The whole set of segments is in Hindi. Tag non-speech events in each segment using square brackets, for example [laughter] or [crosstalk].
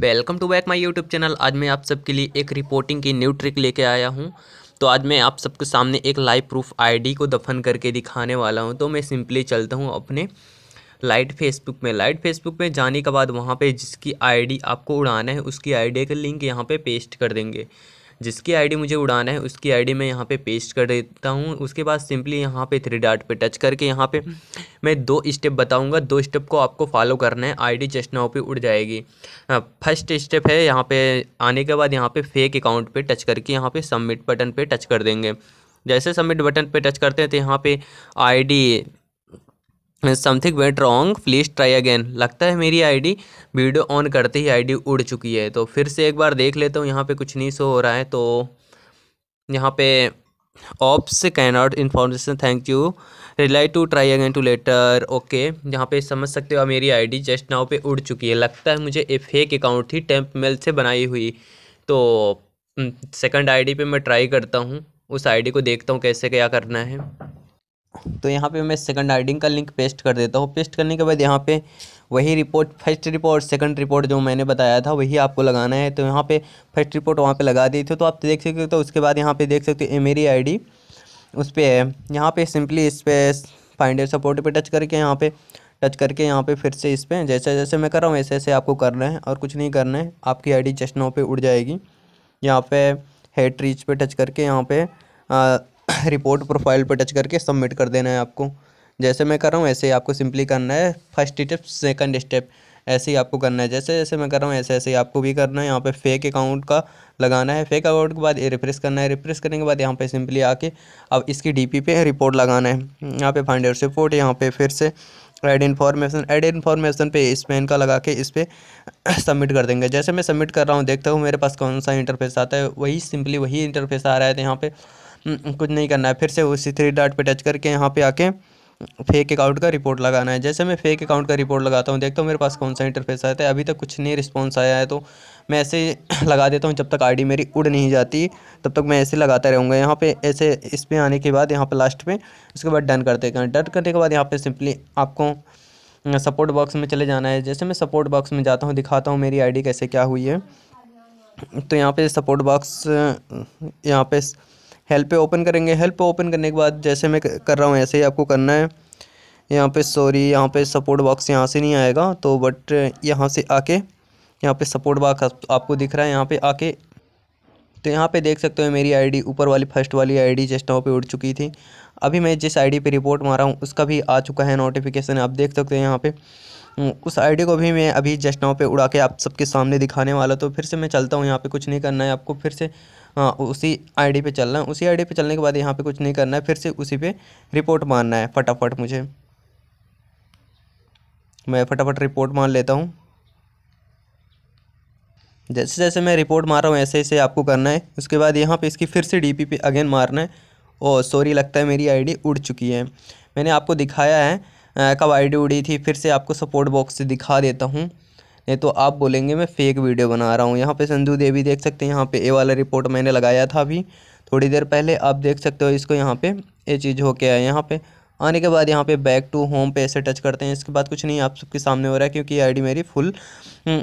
welcome to back my YouTube channel आज मैं आप सबके लिए एक रिपोर्टिंग की न्यू ट्रिक लेके आया हूँ तो आज मैं आप सबके सामने एक लाइव प्रूफ आईडी को दफन करके दिखाने वाला हूँ तो मैं सिंपली चलता हूँ अपने लाइट फेसबुक में लाइट फेसबुक में जाने के बाद वहाँ पर जिसकी आईडी आपको उड़ाना है उसकी आई का लिंक यहाँ पर पे पेस्ट कर देंगे जिसकी आईडी मुझे उड़ाना है उसकी आईडी मैं यहाँ पे पेस्ट कर देता हूँ उसके बाद सिंपली यहाँ पे थ्री डाट पे टच करके यहाँ पे मैं दो स्टेप बताऊँगा दो स्टेप को आपको फॉलो करना है आईडी डी चश्नाओं पर उड़ जाएगी फर्स्ट हाँ, स्टेप है यहाँ पे आने के बाद यहाँ पे फेक अकाउंट पे टच करके यहाँ पे सबमिट बटन पे टच कर देंगे जैसे सबमिट बटन पे टच करते हैं तो यहाँ पे I something went wrong please try again लगता है मेरी आईडी वीडियो ऑन करते ही आईडी उड़ चुकी है तो फिर से एक बार देख लेता हूँ यहाँ पे कुछ नहीं शो हो रहा है तो यहाँ पे oops can not information thank you rely to try again to later okay यहाँ पे समझ सकते हो मेरी आईडी जस्ट नाव पर उड़ चुकी है लगता है मुझे ए फेक अकाउंट थी टेम्प मेल से बनाई हुई तो आई डी पर मैं ट्राई करता हूँ उस डी को देखता हूँ कैसे क्या करना है तो यहाँ पे मैं सेकंड आइडिंग का लिंक पेस्ट कर देता हूँ पेस्ट करने के बाद यहाँ पे वही report first report second report जो मैंने बताया था वही आपको लगाना है तो यहाँ पे फर्स्ट रिपोर्ट वहाँ पे लगा दी थी तो आप देख सकते हो तो उसके बाद यहाँ पे देख सकते हो मेरी आई उस पर है यहाँ पर सिंपली इस पर फाइंडर सपोर्ट पर टच करके यहाँ पर टच करके यहाँ पे फिर से इस पर जैसे जैसे मैं कर रहा हूँ वैसे ऐसे आपको करना है और कुछ नहीं करना है आपकी आई डी चश्मों पर उड़ जाएगी यहाँ पे हेड रीच पे टच करके यहाँ पे रिपोर्ट प्रोफाइल पर टच करके सबमिट कर देना है आपको जैसे मैं कर रहा हूँ ऐसे ही आपको सिंपली करना है फर्स्ट स्टेप सेकंड स्टेप ऐसे ही आपको करना है जैसे जैसे मैं कर रहा हूँ ऐसे ऐसे ही आपको भी करना है यहाँ पे फेक अकाउंट का लगाना है फेक अकाउंट के बाद रिफ्रेश करना है रिफ्रेश करने के बाद यहाँ पे सिंपली आके अब इसकी डीपी पे रिपोर्ट लगाना है यहाँ पे फाइंडर्स रिपोर्ट यहाँ पे फिर से एड इन्फॉर्मेशन एड इन्फॉर्मेशन पे इस पेन का लगा के इस पर सबमिट कर देंगे जैसे मैं सबमिट कर रहा हूँ देखता हूँ मेरे पास कौन सा इंटरफेस आता है वही सिंपली वही इंटरफेस आ रहा है तो यहाँ पर हम्म, कुछ नहीं करना है फिर से उसी थ्री डॉट पे टच करके यहाँ पे आके फेक अकाउंट का रिपोर्ट लगाना है जैसे मैं फेक अकाउंट का रिपोर्ट लगाता हूँ देखता हूँ मेरे पास कौन सा इंटरफेस आया था अभी तक कुछ नहीं रिस्पॉन्स आया है तो मैं ऐसे [coughs] लगा देता हूँ जब तक आईडी मेरी उड़ नहीं जाती तब तक मैं ऐसे लगाता रहूँगा यहाँ पे ऐसे इस पर आने के बाद यहाँ पर लास्ट में उसके बाद डन कर देगा डन करने के बाद यहाँ पे सिंपली आपको सपोर्ट बॉक्स में चले जाना है जैसे मैं सपोर्ट बॉक्स में जाता हूँ दिखाता हूँ मेरी आईडी कैसे क्या हुई है तो यहाँ पे सपोर्ट बॉक्स यहाँ पे हेल्प पे ओपन करेंगे हेल्प पे ओपन करने के बाद जैसे मैं कर रहा हूँ ऐसे ही आपको करना है यहाँ पे सॉरी यहाँ पे सपोर्ट बॉक्स यहाँ से नहीं आएगा तो बट यहाँ से आके यहाँ पे सपोर्ट बॉक्स आपको दिख रहा है यहाँ पे आके तो यहाँ पे देख सकते हो मेरी आईडी ऊपर वाली फर्स्ट वाली आईडी डी नाउ पे उड़ चुकी थी अभी मैं जिस आईडी पे रिपोर्ट मारा हूँ उसका भी आ चुका है नोटिफिकेशन आप देख सकते हो यहाँ पर हम्म, उस आईडी को भी मैं अभी जस्ट नाव पे उड़ा के आप सबके सामने दिखाने वाला तो फिर से मैं चलता हूँ यहाँ पे कुछ नहीं करना है आपको फिर से हाँ उसी आईडी पे चलना है उसी आईडी पे चलने के बाद यहाँ पे कुछ नहीं करना है फिर से उसी पे रिपोर्ट मारना है फटाफट मुझे मैं फटाफट रिपोर्ट मान लेता हूँ जैसे जैसे मैं रिपोर्ट मार रहा हूँ ऐसे ऐसे आपको करना है उसके बाद यहाँ पे इसकी फिर से डी पे अगेन मारना है ओ सॉरी लगता है मेरी आईडी उड़ चुकी है मैंने आपको दिखाया है कब आईडी उड़ी थी फिर से आपको सपोर्ट बॉक्स से दिखा देता हूँ नहीं तो आप बोलेंगे मैं फ़ेक वीडियो बना रहा हूँ यहाँ पे संजू देवी देख सकते हैं यहाँ पे ए वाला रिपोर्ट मैंने लगाया था अभी थोड़ी देर पहले आप देख सकते हो इसको यहाँ पे ये चीज़ होके आया यहाँ पे आने के बाद यहाँ पे बैक टू होम पे ऐसे टच करते हैं इसके बाद कुछ नहीं आप सबके सामने हो रहा है क्योंकि आईडी मेरी फुल हम्म,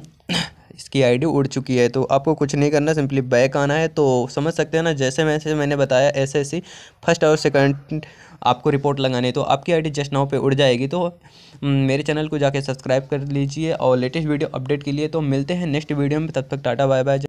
इसकी आईडी उड़ चुकी है तो आपको कुछ नहीं करना सिंपली बैक आना है तो समझ सकते हैं ना जैसे मैसे मैंने बताया ऐसे ऐसी फर्स्ट और सेकंड आपको रिपोर्ट लगाने तो आपकी आईडी जस्ट नाव पर उड़ जाएगी तो मेरे चैनल को जाकर सब्सक्राइब कर लीजिए और लेटेस्ट वीडियो अपडेट के लिए तो मिलते हैं नेक्स्ट वीडियो में तब तक टाटा बाय बाय